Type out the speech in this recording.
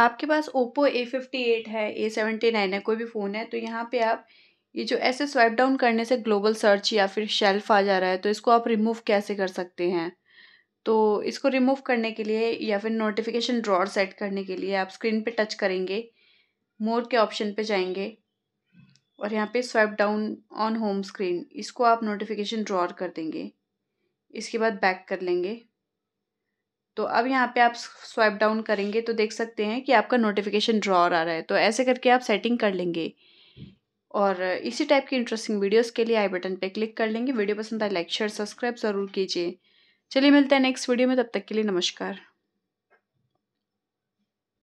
आपके पास Oppo A fifty eight है ए सेवेंटी नाइन है कोई भी फ़ोन है तो यहाँ पे आप ये जो ऐसे स्वाइप डाउन करने से ग्लोबल सर्च या फिर शेल्फ आ जा रहा है तो इसको आप रिमूव कैसे कर सकते हैं तो इसको रिमूव करने के लिए या फिर नोटिफिकेशन ड्रॉर सेट करने के लिए आप स्क्रीन पे टच करेंगे मोर के ऑप्शन पे जाएंगे और यहाँ पे swipe down on home screen इसको आप नोटिफिकेशन ड्रॉर कर देंगे इसके बाद बैक कर लेंगे तो अब यहाँ पे आप स्वाइप डाउन करेंगे तो देख सकते हैं कि आपका नोटिफिकेशन ड्रॉर आ रहा है तो ऐसे करके आप सेटिंग कर लेंगे और इसी टाइप की इंटरेस्टिंग वीडियोस के लिए आई बटन पे क्लिक कर लेंगे वीडियो पसंद आए लाइक शेयर सब्सक्राइब ज़रूर कीजिए चलिए मिलते हैं नेक्स्ट वीडियो में तब तक के लिए नमस्कार